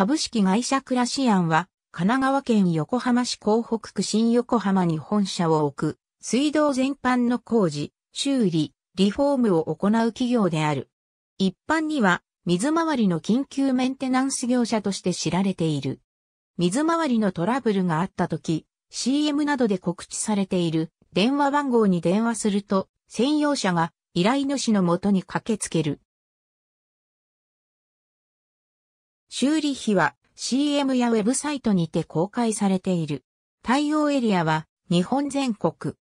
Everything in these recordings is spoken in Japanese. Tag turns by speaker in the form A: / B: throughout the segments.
A: 株式
B: 会社クラシアンは、神奈川県横浜市港北区新横浜に本社を置く、水道全般の工事、修理、リフォームを行う企業である。一般には、水回りの緊急メンテナンス業者として知られている。水回りのトラブルがあった時、CM などで告知されている電話番号に電話すると、専用車が依頼主のもとに駆
A: けつける。修理費は
B: CM やウェブサイトにて公開されている。対応エリアは日本全国。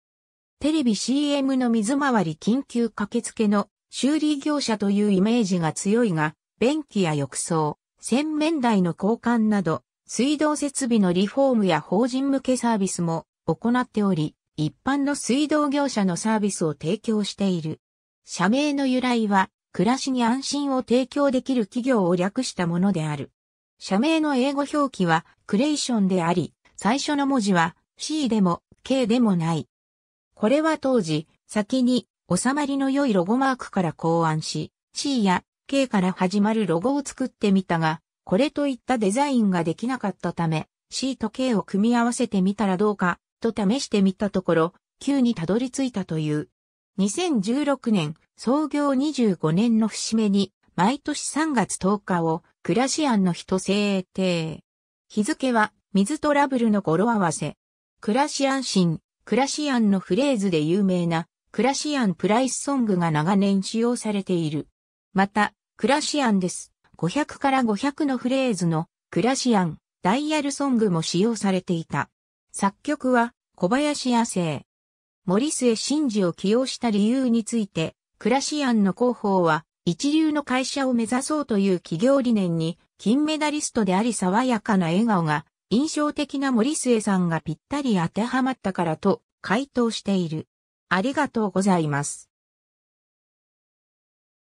B: テレビ CM の水回り緊急駆けつけの修理業者というイメージが強いが、便器や浴槽、洗面台の交換など、水道設備のリフォームや法人向けサービスも行っており、一般の水道業者のサービスを提供している。社名の由来は、暮らしに安心を提供できる企業を略したものである。社名の英語表記はクレイションであり、最初の文字は C でも K でもない。これは当時、先に収まりの良いロゴマークから考案し、C や K から始まるロゴを作ってみたが、これといったデザインができなかったため、C と K を組み合わせてみたらどうか、と試してみたところ、Q にたどり着いたという。2016年、創業25年の節目に、毎年3月10日を、クラシアンの日と制定。日付は、水トラブルの語呂合わせ。クラシアン神、クラシアンのフレーズで有名な、クラシアンプライスソングが長年使用されている。また、クラシアンです。500から500のフレーズの、クラシアン、ダイヤルソングも使用されていた。作曲は、小林亜生。森末真二を起用した理由について、クラシアンの広報は、一流の会社を目指そうという企業理念に、金メダリストであり爽やかな笑顔が、印象的な森末さんがぴったり当てはまったからと、回答している。ありがとうございます。